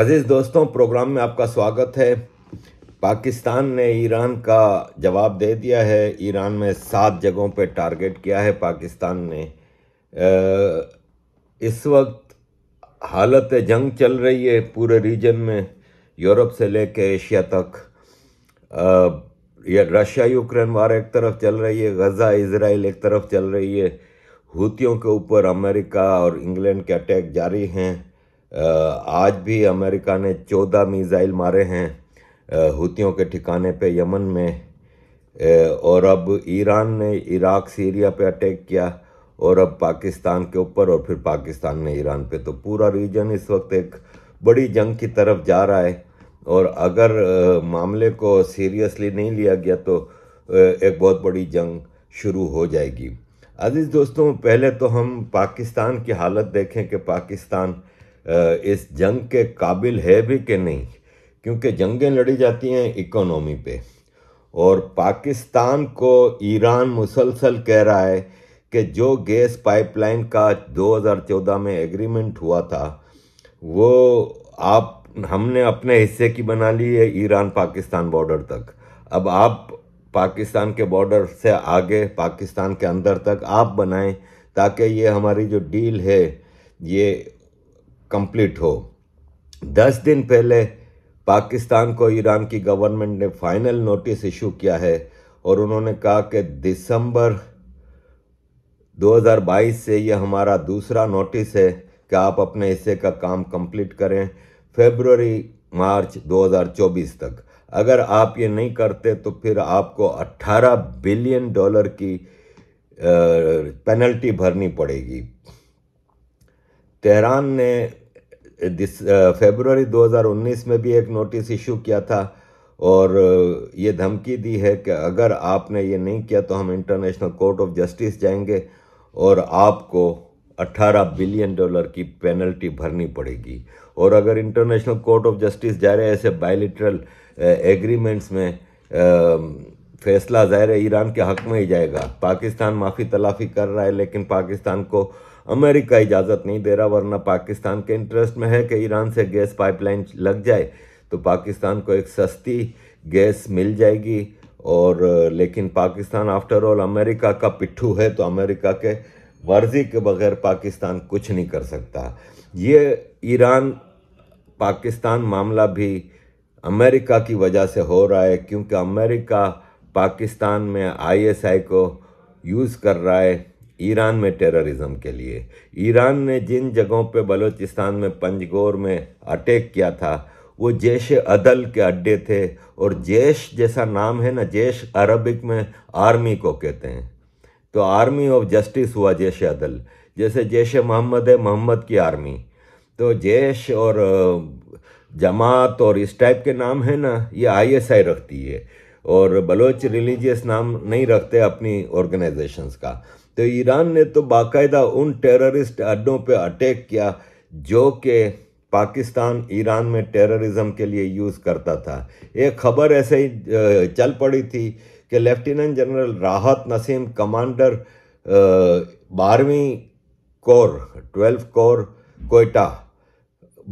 अज़ीज़ दोस्तों प्रोग्राम में आपका स्वागत है पाकिस्तान ने ईरान का जवाब दे दिया है ईरान में सात जगहों पर टारगेट किया है पाकिस्तान ने इस वक्त हालत जंग चल रही है पूरे रीजन में यूरोप से कर एशिया तक यह रशिया यूक्रेन वार एक तरफ चल रही है गज़ा इसराइल एक तरफ चल रही है हूतियों के ऊपर अमेरिका और इंग्लैंड के अटैक जारी हैं आज भी अमेरिका ने चौदह मिज़ाइल मारे हैं हुतियों के ठिकाने पे यमन में और अब ईरान ने इराक सीरिया पे अटैक किया और अब पाकिस्तान के ऊपर और फिर पाकिस्तान ने ईरान पे तो पूरा रीजन इस वक्त एक बड़ी जंग की तरफ जा रहा है और अगर मामले को सीरियसली नहीं लिया गया तो एक बहुत बड़ी जंग शुरू हो जाएगी अजीज़ दोस्तों पहले तो हम पाकिस्तान की हालत देखें कि पाकिस्तान इस जंग के काबिल है भी कि नहीं क्योंकि जंगें लड़ी जाती हैं इकोनॉमी पे और पाकिस्तान को ईरान मुसलसल कह रहा है कि जो गैस पाइपलाइन का 2014 में एग्रीमेंट हुआ था वो आप हमने अपने हिस्से की बना ली है ईरान पाकिस्तान बॉर्डर तक अब आप पाकिस्तान के बॉर्डर से आगे पाकिस्तान के अंदर तक आप बनाएं ताकि ये हमारी जो डील है ये कंप्लीट हो दस दिन पहले पाकिस्तान को ईरान की गवर्नमेंट ने फाइनल नोटिस इशू किया है और उन्होंने कहा कि दिसंबर 2022 से यह हमारा दूसरा नोटिस है कि आप अपने हिस्से का काम कंप्लीट करें फेबररी मार्च 2024 तक अगर आप ये नहीं करते तो फिर आपको 18 बिलियन डॉलर की पेनल्टी भरनी पड़ेगी तेहरान ने दिस फेबरवरी 2019 में भी एक नोटिस इशू किया था और ये धमकी दी है कि अगर आपने ये नहीं किया तो हम इंटरनेशनल कोर्ट ऑफ जस्टिस जाएंगे और आपको 18 बिलियन डॉलर की पेनल्टी भरनी पड़ेगी और अगर इंटरनेशनल कोर्ट ऑफ जस्टिस जा रहे ऐसे बायलिटरल एग्रीमेंट्स में फैसला ज़ाहिर ईरान के हक में ही जाएगा पाकिस्तान माफ़ी तलाफ़ी कर रहा है लेकिन पाकिस्तान को अमेरिका इजाज़त नहीं दे रहा वरना पाकिस्तान के इंटरेस्ट में है कि ईरान से गैस पाइपलाइन लग जाए तो पाकिस्तान को एक सस्ती गैस मिल जाएगी और लेकिन पाकिस्तान आफ्टर ऑल अमेरिका का पिट्ठू है तो अमेरिका के वर्जी के बगैर पाकिस्तान कुछ नहीं कर सकता ये ईरान पाकिस्तान मामला भी अमेरिका की वजह से हो रहा है क्योंकि अमेरिका पाकिस्तान में आईएसआई को यूज़ कर रहा है ईरान में टेररिज्म के लिए ईरान ने जिन जगहों पे बलूचिस्तान में पंजगोर में अटैक किया था वो जैश अदल के अड्डे थे और जैश जैसा नाम है ना जैश अरबिक में आर्मी को कहते हैं तो आर्मी ऑफ जस्टिस हुआ जैश अदल जैसे जैश मोहम्मद है मोहम्मद की आर्मी तो जैश और जमात और इस टाइप के नाम है ना ये आईएसआई रखती है और बलोच रिलीजियस नाम नहीं रखते अपनी ऑर्गेनाइजेशंस का तो ईरान ने तो बाकायदा उन टेररिस्ट अड्डों पर अटैक किया जो कि पाकिस्तान ईरान में टेररिज्म के लिए यूज़ करता था एक खबर ऐसे ही चल पड़ी थी कि lieutenant general Rahat Naseem commander बारहवीं कोर ट्वेल्व कोर कोयटा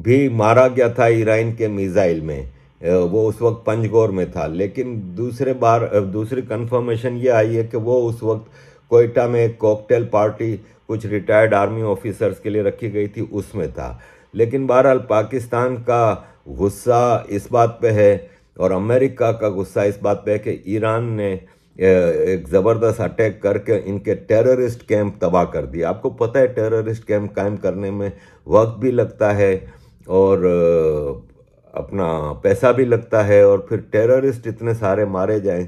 भी मारा गया था ईरान के मिज़ाइल में वो उस वक्त पंजगोर में था लेकिन दूसरे बार दूसरी कंफर्मेशन ये आई है कि वो उस वक्त कोयटा में एक कॉकटेल पार्टी कुछ रिटायर्ड आर्मी ऑफिसर्स के लिए रखी गई थी उसमें था लेकिन बहरहाल पाकिस्तान का गुस्सा इस बात पे है और अमेरिका का गुस्सा इस बात पे है कि ईरान ने एक ज़बरदस्त अटैक करके इनके टेररिस्ट कैंप तबाह कर दिया आपको पता है टेररिस्ट कैंप कायम करने में वक्त भी लगता है और अपना पैसा भी लगता है और फिर टेररिस्ट इतने सारे मारे जाएं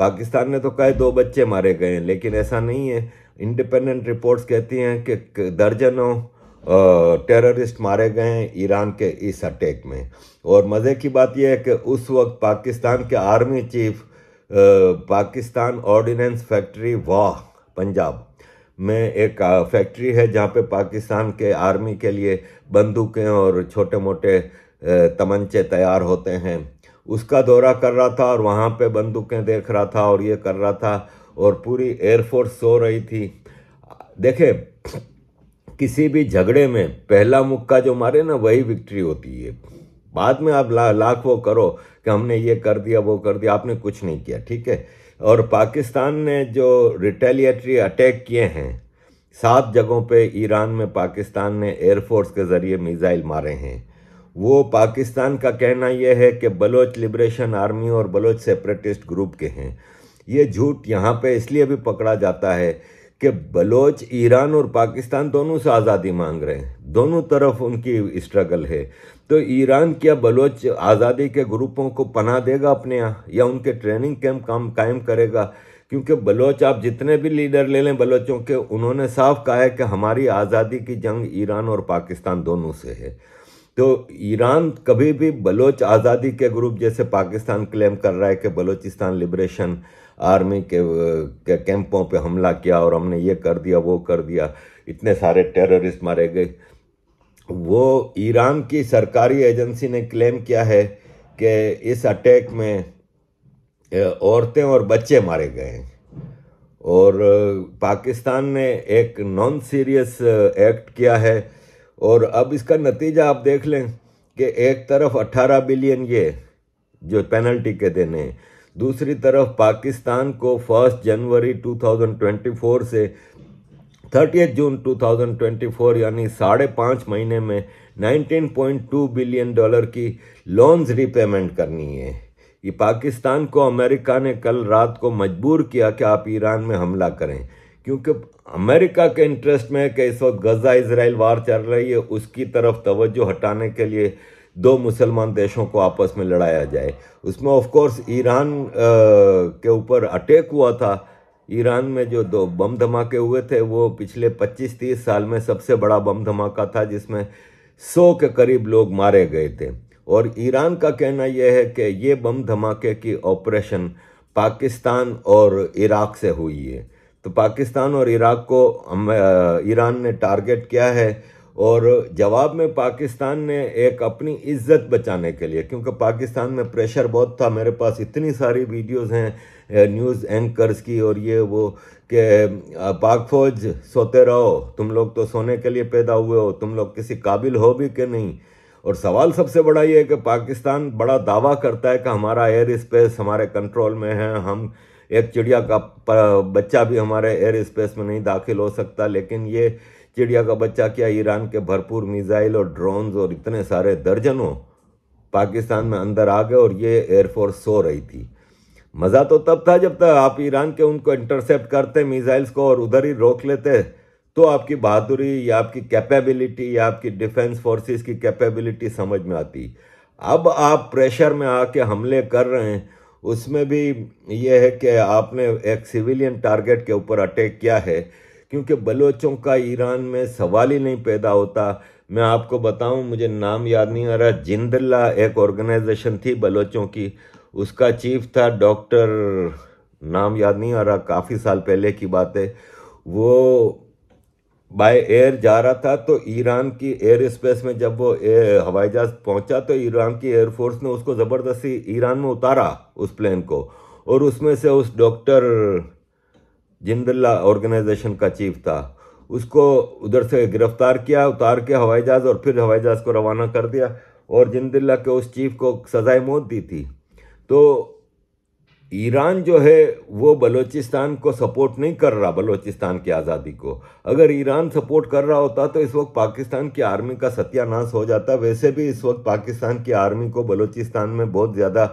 पाकिस्तान में तो कहे दो बच्चे मारे गए हैं लेकिन ऐसा नहीं है इंडिपेंडेंट रिपोर्ट्स कहती हैं कि दर्जनों टेररिस्ट मारे गए हैं ईरान के इस अटैक में और मज़े की बात यह है कि उस वक्त पाकिस्तान के army chief Pakistan ordnance factory Wah Punjab में एक फैक्ट्री है जहाँ पे पाकिस्तान के आर्मी के लिए बंदूकें और छोटे मोटे तमंचे तैयार होते हैं उसका दौरा कर रहा था और वहाँ पे बंदूकें देख रहा था और ये कर रहा था और पूरी एयरफोर्स सो रही थी देखे किसी भी झगड़े में पहला मुक्का जो मारे ना वही विक्ट्री होती है बाद में आप ला, लाख वो करो कि हमने ये कर दिया वो कर दिया आपने कुछ नहीं किया ठीक है और पाकिस्तान ने जो रिटेलिएटरी अटैक किए हैं सात जगहों पे ईरान में पाकिस्तान ने एयरफोर्स के ज़रिए मिज़ाइल मारे हैं वो पाकिस्तान का कहना यह है कि बलोच लिबरेशन आर्मी और बलोच सेपरेटिस्ट ग्रुप के हैं ये झूठ यहाँ पे इसलिए भी पकड़ा जाता है कि बलोच ईरान और पाकिस्तान दोनों से आज़ादी मांग रहे हैं दोनों तरफ उनकी स्ट्रगल है तो ईरान क्या बलोच आज़ादी के ग्रुपों को पना देगा अपने यहाँ या उनके ट्रेनिंग कैंप काम कायम करेगा क्योंकि बलोच आप जितने भी लीडर ले लें बलोचों के उन्होंने साफ कहा है कि हमारी आज़ादी की जंग ईरान और पाकिस्तान दोनों से है तो ईरान कभी भी बलोच आज़ादी के ग्रुप जैसे पाकिस्तान क्लेम कर रहा है कि बलोचिस्तान लिब्रेशन आर्मी के, के कैंपों पे हमला किया और हमने ये कर दिया वो कर दिया इतने सारे टेररिस्ट मारे गए वो ईरान की सरकारी एजेंसी ने क्लेम किया है कि इस अटैक में औरतें और बच्चे मारे गए हैं और पाकिस्तान ने एक नॉन सीरियस एक्ट किया है और अब इसका नतीजा आप देख लें कि एक तरफ 18 बिलियन ये जो पेनल्टी के देने हैं दूसरी तरफ पाकिस्तान को फर्स्ट जनवरी 2024 से थर्टी जून 2024 यानी साढ़े पाँच महीने में 19.2 बिलियन डॉलर की लोन्स रीपेमेंट करनी है ये पाकिस्तान को अमेरिका ने कल रात को मजबूर किया कि आप ईरान में हमला करें क्योंकि अमेरिका के इंटरेस्ट में कि इस वक्त गज़ा इसराइल वार चल रही है उसकी तरफ तवज्जो हटाने के लिए दो मुसलमान देशों को आपस में लड़ाया जाए उसमें ऑफ कोर्स ईरान के ऊपर अटैक हुआ था ईरान में जो दो बम धमाके हुए थे वो पिछले 25-30 साल में सबसे बड़ा बम धमाका था जिसमें 100 के करीब लोग मारे गए थे और ईरान का कहना यह है कि ये बम धमाके की ऑपरेशन पाकिस्तान और इराक से हुई है तो पाकिस्तान और इराक को ईरान ने टारगेट किया है और जवाब में पाकिस्तान ने एक अपनी इज्जत बचाने के लिए क्योंकि पाकिस्तान में प्रेशर बहुत था मेरे पास इतनी सारी वीडियोस हैं न्यूज़ एंकर्स की और ये वो कि पाक फौज सोते रहो तुम लोग तो सोने के लिए पैदा हुए हो तुम लोग किसी काबिल हो भी कि नहीं और सवाल सबसे बड़ा ये है कि पाकिस्तान बड़ा दावा करता है कि हमारा एयर स्पेस हमारे कंट्रोल में है हम एक चिड़िया का बच्चा भी हमारे एयर स्पेस में नहीं दाखिल हो सकता लेकिन ये चिड़िया का बच्चा क्या ईरान के भरपूर मिज़ाइल और ड्रोन्स और इतने सारे दर्जनों पाकिस्तान में अंदर आ गए और ये एयरफोर्स सो रही थी मज़ा तो तब था जब तक आप ईरान के उनको इंटरसेप्ट करते मिज़ाइल्स को और उधर ही रोक लेते तो आपकी बहादुरी या आपकी कैपेबिलिटी या आपकी डिफेंस फोर्सेस की कैपेबिलिटी समझ में आती अब आप प्रेशर में आके हमले कर रहे हैं उसमें भी ये है कि आपने एक सिविलियन टारगेट के ऊपर अटैक किया है क्योंकि बलोचों का ईरान में सवाल ही नहीं पैदा होता मैं आपको बताऊं मुझे नाम याद नहीं आ रहा जिंदला एक ऑर्गेनाइजेशन थी बलोचों की उसका चीफ था डॉक्टर नाम याद नहीं आ रहा काफ़ी साल पहले की बात है वो बाय एयर जा रहा था तो ईरान की एयर स्पेस में जब वो हवाई जहाज पहुंचा तो ईरान की एयरफोर्स ने उसको ज़बरदस्ती ईरान में उतारा उस प्लेन को और उसमें से उस डॉक्टर जिंदला ऑर्गेनाइजेशन का चीफ था उसको उधर से गिरफ्तार किया उतार के हवाई जहाज़ और फिर हवाई जहाज़ को रवाना कर दिया और जिंदला के उस चीफ को सज़ाए मौत दी थी तो ईरान जो है वो बलूचिस्तान को सपोर्ट नहीं कर रहा बलूचिस्तान की आज़ादी को अगर ईरान सपोर्ट कर रहा होता तो इस वक्त पाकिस्तान की आर्मी का सत्यानाश हो जाता वैसे भी इस वक्त पाकिस्तान की आर्मी को बलूचिस्तान में बहुत ज़्यादा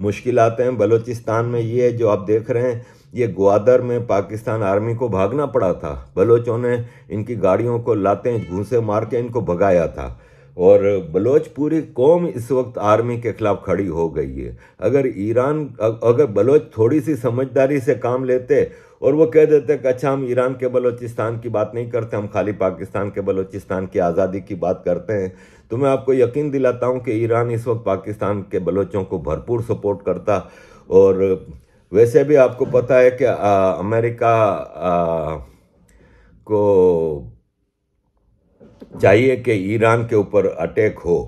मुश्किल हैं बलूचिस्तान में ये जो आप देख रहे हैं ये ग्वादर में पाकिस्तान आर्मी को भागना पड़ा था बलोचों ने इनकी गाड़ियों को लाते घूसे मार के इनको भगाया था और बलोच पूरी कौम इस वक्त आर्मी के खिलाफ खड़ी हो गई है अगर ईरान अगर बलोच थोड़ी सी समझदारी से काम लेते और वो कह देते कि अच्छा हम ईरान के बलोचिस्तान की बात नहीं करते हम खाली पाकिस्तान के बलोचिस्तान की आज़ादी की बात करते हैं तो मैं आपको यकीन दिलाता हूँ कि ईरान इस वक्त पाकिस्तान के बलोचों को भरपूर सपोर्ट करता और वैसे भी आपको पता है कि आ, अमेरिका आ, को चाहिए कि ईरान के ऊपर अटैक हो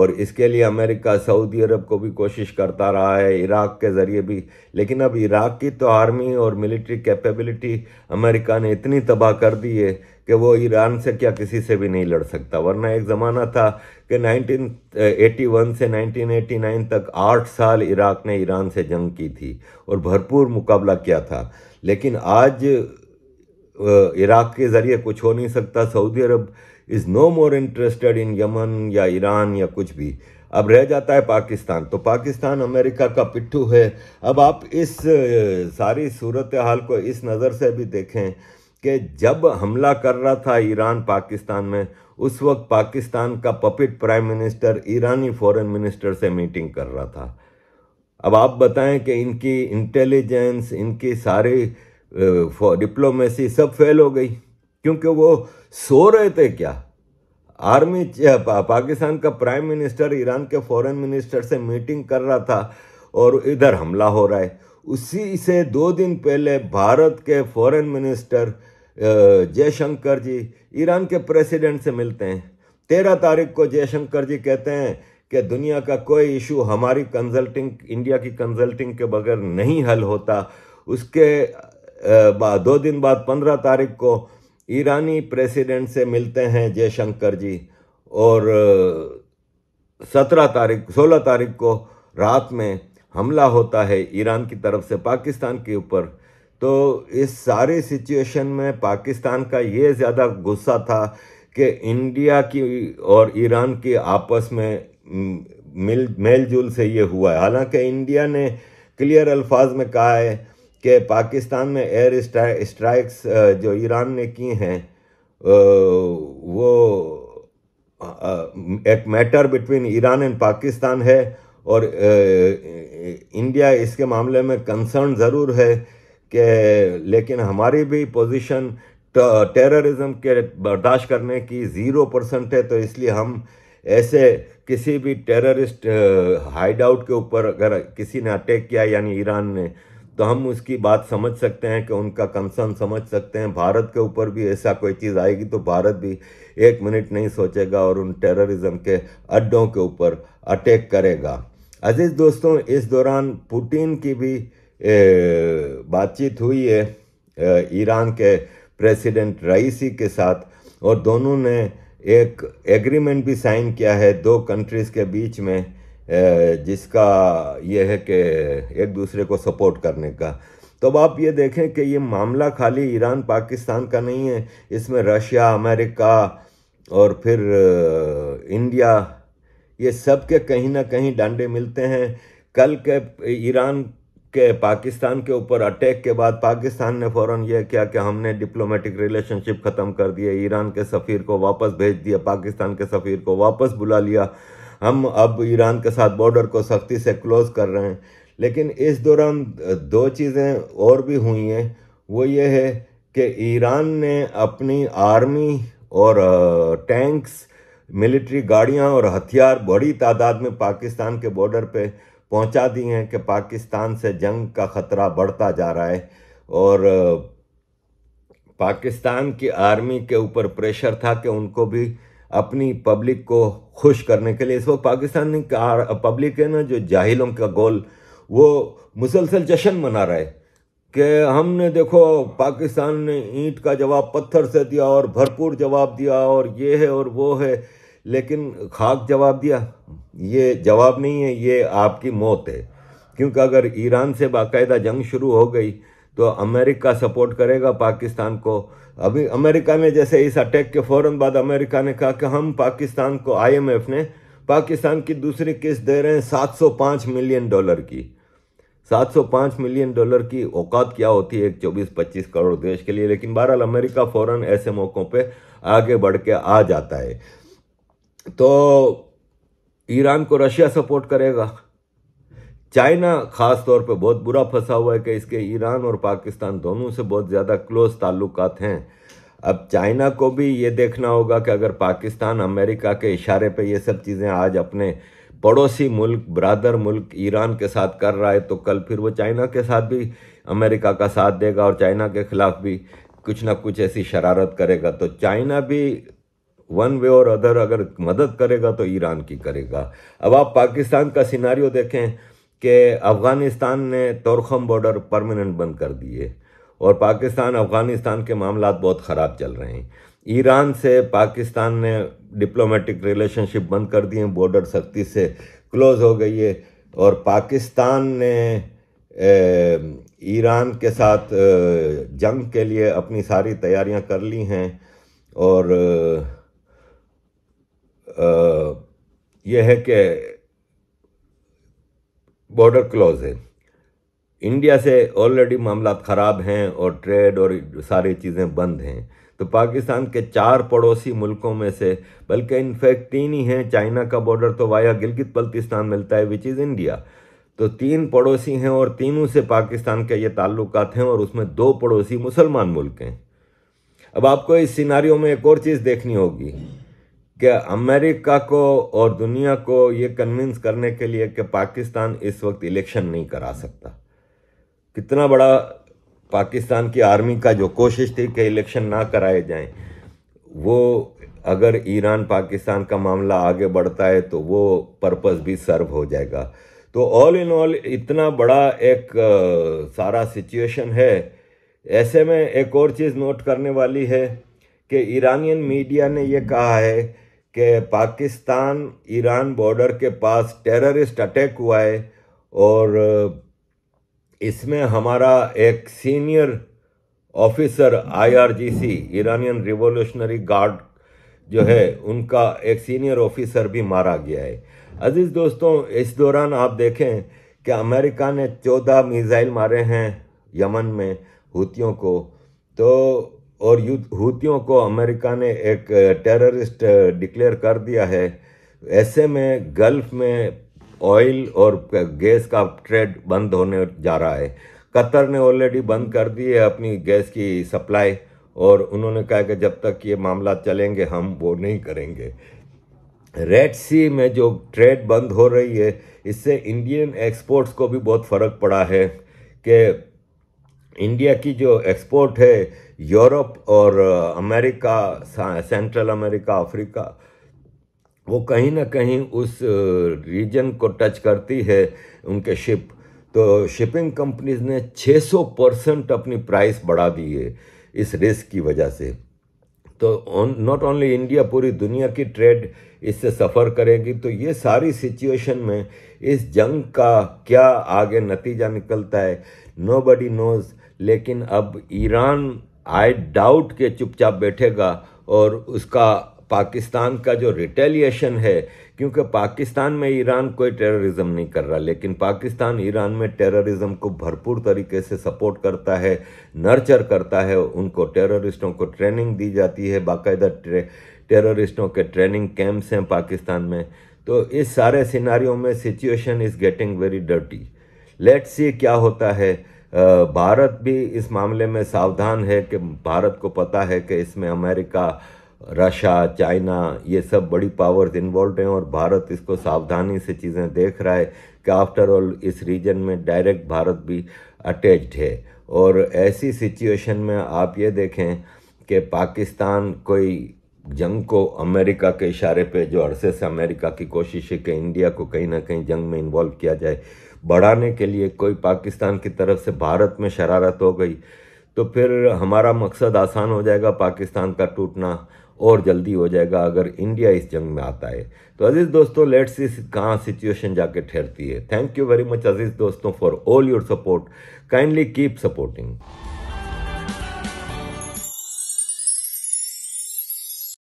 और इसके लिए अमेरिका सऊदी अरब को भी कोशिश करता रहा है इराक़ के ज़रिए भी लेकिन अब इराक़ की तो आर्मी और मिलिट्री कैपेबिलिटी अमेरिका ने इतनी तबाह कर दी है कि वो ईरान से क्या किसी से भी नहीं लड़ सकता वरना एक ज़माना था कि 1981 से 1989 तक आठ साल इराक़ ने ईरान से जंग की थी और भरपूर मुकाबला किया था लेकिन आज इराक़ के ज़रिए कुछ हो नहीं सकता सऊदी अरब is no more interested in Yemen या ईरान या कुछ भी अब रह जाता है पाकिस्तान तो पाकिस्तान अमेरिका का पिट्ठू है अब आप इस सारी सूरत हाल को इस नज़र से भी देखें कि जब हमला कर रहा था ईरान पाकिस्तान में उस वक्त पाकिस्तान का पपिट प्राइम मिनिस्टर ईरानी फॉरेन मिनिस्टर से मीटिंग कर रहा था अब आप बताएं कि इनकी इंटेलिजेंस इनकी सारी डिप्लोमेसी सब फेल हो गई क्योंकि वो सो रहे थे क्या आर्मी पा, पाकिस्तान का प्राइम मिनिस्टर ईरान के फॉरेन मिनिस्टर से मीटिंग कर रहा था और इधर हमला हो रहा है उसी से दो दिन पहले भारत के foreign minister Jaishankar ji Iran के प्रेसिडेंट से मिलते हैं तेरह तारीख को जयशंकर जी कहते हैं कि दुनिया का कोई इशू हमारी कंसल्टिंग इंडिया की कंसल्टिंग के बगैर नहीं हल होता उसके दो दिन बाद पंद्रह तारीख को ईरानी प्रेसिडेंट से मिलते हैं जयशंकर जी और सत्रह तारीख सोलह तारीख को रात में हमला होता है ईरान की तरफ से पाकिस्तान के ऊपर तो इस सारे सिचुएशन में पाकिस्तान का ये ज़्यादा गुस्सा था कि इंडिया की और ईरान की आपस में मिल जुल से ये हुआ है हालांकि इंडिया ने क्लियर अल्फाज में कहा है कि पाकिस्तान में एयर स्ट्राइक्स जो ईरान ने की हैं वो एक matter between Iran and Pakistan है और इंडिया इसके मामले में कंसर्न ज़रूर है कि लेकिन हमारी भी पोजीशन टेररिज्म के बर्दाश्त करने की ज़ीरो परसेंट है तो इसलिए हम ऐसे किसी भी टेररिस्ट हाइड आउट के ऊपर अगर किसी ने अटैक किया यानी ईरान ने तो हम उसकी बात समझ सकते हैं कि उनका कंसर्न समझ सकते हैं भारत के ऊपर भी ऐसा कोई चीज़ आएगी तो भारत भी एक मिनट नहीं सोचेगा और उन टेररिज्म के अड्डों के ऊपर अटैक करेगा अजीज़ दोस्तों इस दौरान पुटिन की भी बातचीत हुई है ईरान के प्रेसिडेंट रईसी के साथ और दोनों ने एक एग्रीमेंट भी साइन किया है दो कंट्रीज़ के बीच में जिसका यह है कि एक दूसरे को सपोर्ट करने का तो अब आप ये देखें कि ये मामला खाली ईरान पाकिस्तान का नहीं है इसमें रशिया अमेरिका और फिर इंडिया ये सब के कहीं ना कहीं डांडे मिलते हैं कल के ईरान के पाकिस्तान के ऊपर अटैक के बाद पाकिस्तान ने फ़ौरन यह किया कि हमने डिप्लोमेटिक रिलेशनशिप ख़त्म कर दिए ईरान के सफ़ीर को वापस भेज दिया पाकिस्तान के सफ़ीर को वापस बुला लिया हम अब ईरान के साथ बॉर्डर को सख्ती से क्लोज़ कर रहे हैं लेकिन इस दौरान दो चीज़ें और भी हुई हैं वो ये है कि ईरान ने अपनी आर्मी और टैंक्स मिलिट्री गाड़ियां और हथियार बड़ी तादाद में पाकिस्तान के बॉर्डर पे पहुंचा दी हैं कि पाकिस्तान से जंग का ख़तरा बढ़ता जा रहा है और पाकिस्तान की आर्मी के ऊपर प्रेशर था कि उनको भी अपनी पब्लिक को खुश करने के लिए इस वक्त पाकिस्तानी पब्लिक है ना जो जाहिलों का गोल वो मुसलसल जश्न मना रहा है कि हमने देखो पाकिस्तान ने ईंट का जवाब पत्थर से दिया और भरपूर जवाब दिया और ये है और वो है लेकिन खाक जवाब दिया ये जवाब नहीं है ये आपकी मौत है क्योंकि अगर ईरान से बाकायदा जंग शुरू हो गई तो अमेरिका सपोर्ट करेगा पाकिस्तान को अभी अमेरिका ने जैसे इस अटैक के फ़ौर बाद अमेरिका ने कहा कि हम पाकिस्तान को आईएमएफ ने पाकिस्तान की दूसरी किस्त दे रहे हैं 705 मिलियन डॉलर की 705 मिलियन डॉलर की औकात क्या होती है एक चौबीस पच्चीस करोड़ देश के लिए लेकिन बहरहाल अमेरिका फ़ौरन ऐसे मौक़ों पे आगे बढ़ के आ जाता है तो ईरान को रशिया सपोर्ट करेगा चाइना खास तौर पे बहुत बुरा फंसा हुआ है कि इसके ईरान और पाकिस्तान दोनों से बहुत ज़्यादा क्लोज ताल्लुक हैं अब चाइना को भी ये देखना होगा कि अगर पाकिस्तान अमेरिका के इशारे पे ये सब चीज़ें आज अपने पड़ोसी मुल्क ब्रादर मुल्क ईरान के साथ कर रहा है तो कल फिर वो चाइना के साथ भी अमेरिका का साथ देगा और चाइना के ख़िलाफ़ भी कुछ ना कुछ ऐसी शरारत करेगा तो चाइना भी वन वे और अदर अगर मदद करेगा तो ईरान की करेगा अब आप पाकिस्तान का सिनारियो देखें कि अफ़गानिस्तान ने तोरखम बॉर्डर परमानेंट बंद कर दिए और पाकिस्तान अफ़गानिस्तान के मामला बहुत ख़राब चल रहे हैं ईरान से पाकिस्तान ने डिप्लोमेटिक रिलेशनशिप बंद कर दिए बॉर्डर सख्ती से क्लोज़ हो गई है और पाकिस्तान ने ईरान के साथ जंग के लिए अपनी सारी तैयारियां कर ली हैं और यह है कि बॉर्डर क्लोज है इंडिया से ऑलरेडी मामला ख़राब हैं और ट्रेड और सारी चीज़ें बंद हैं तो पाकिस्तान के चार पड़ोसी मुल्कों में से बल्कि इनफैक्ट तीन ही हैं चाइना का बॉर्डर तो वाया गिलगित बल्तिस्तान मिलता है विच इज़ इंडिया तो तीन पड़ोसी हैं और तीनों से पाकिस्तान के ये ताल्लुक हैं और उसमें दो पड़ोसी मुसलमान मुल्क हैं अब आपको इस सिनारियों में एक और चीज़ देखनी होगी कि अमेरिका को और दुनिया को ये कन्विंस करने के लिए कि पाकिस्तान इस वक्त इलेक्शन नहीं करा सकता कितना बड़ा पाकिस्तान की आर्मी का जो कोशिश थी कि इलेक्शन ना कराए जाएं वो अगर ईरान पाकिस्तान का मामला आगे बढ़ता है तो वो पर्पस भी सर्व हो जाएगा तो ऑल इन ऑल इतना बड़ा एक सारा सिचुएशन है ऐसे में एक और चीज़ नोट करने वाली है कि ईरानियन मीडिया ने ये कहा है कि पाकिस्तान ईरान बॉर्डर के पास टेररिस्ट अटैक हुआ है और इसमें हमारा एक senior officer IRGC Iranian revolutionary guard जो है उनका एक सीनियर ऑफिसर भी मारा गया है अजीज़ दोस्तों इस दौरान आप देखें कि अमेरिका ने चौदह मिज़ाइल मारे हैं यमन में हूतियों को तो और युद्ध हूतियों को अमेरिका ने एक टेररिस्ट डिक्लेयर कर दिया है ऐसे में गल्फ में ऑयल और गैस का ट्रेड बंद होने जा रहा है कतर ने ऑलरेडी बंद कर दी है अपनी गैस की सप्लाई और उन्होंने कहा कि जब तक ये मामला चलेंगे हम वो नहीं करेंगे रेड सी में जो ट्रेड बंद हो रही है इससे इंडियन एक्सपोर्ट्स को भी बहुत फ़र्क पड़ा है कि इंडिया की जो एक्सपोर्ट है यूरोप और अमेरिका सेंट्रल अमेरिका अफ्रीका वो कहीं ना कहीं उस रीजन uh, को टच करती है उनके शिप तो शिपिंग कंपनीज ने 600 परसेंट अपनी प्राइस बढ़ा दी है इस रिस्क की वजह से तो नॉट ओनली इंडिया पूरी दुनिया की ट्रेड इससे सफ़र करेगी तो ये सारी सिचुएशन में इस जंग का क्या आगे नतीजा निकलता है नो बडी नोज़ लेकिन अब ईरान आई डाउट के चुपचाप बैठेगा और उसका पाकिस्तान का जो रिटेलिएशन है क्योंकि पाकिस्तान में ईरान कोई टेररिज्म नहीं कर रहा लेकिन पाकिस्तान ईरान में टेररिज्म को भरपूर तरीके से सपोर्ट करता है नर्चर करता है उनको टेररिस्टों को ट्रेनिंग दी जाती है बाकायदा ट्रे, टेररिस्टों के ट्रेनिंग कैंप्स हैं पाकिस्तान में तो इस सारे सिनारियों में situation is getting very dirty let's see क्या होता है भारत भी इस मामले में सावधान है कि भारत को पता है कि इसमें अमेरिका रशा चाइना ये सब बड़ी पावर्स इन्वॉल्व हैं और भारत इसको सावधानी से चीज़ें देख रहा है कि आफ्टर ऑल इस रीजन में डायरेक्ट भारत भी अटैच्ड है और ऐसी सिचुएशन में आप ये देखें कि पाकिस्तान कोई जंग को अमेरिका के इशारे पे जो अरसे से अमेरिका की कोशिश है कि इंडिया को कहीं ना कहीं जंग में इन्वॉल्व किया जाए बढ़ाने के लिए कोई पाकिस्तान की तरफ से भारत में शरारत हो गई तो फिर हमारा मकसद आसान हो जाएगा पाकिस्तान का टूटना और जल्दी हो जाएगा अगर इंडिया इस जंग में आता है तो अजीज़ दोस्तों लेट्स इस कहाँ सिचुएशन जाके ठहरती है थैंक यू वेरी मच अजीज़ दोस्तों for all your support kindly keep supporting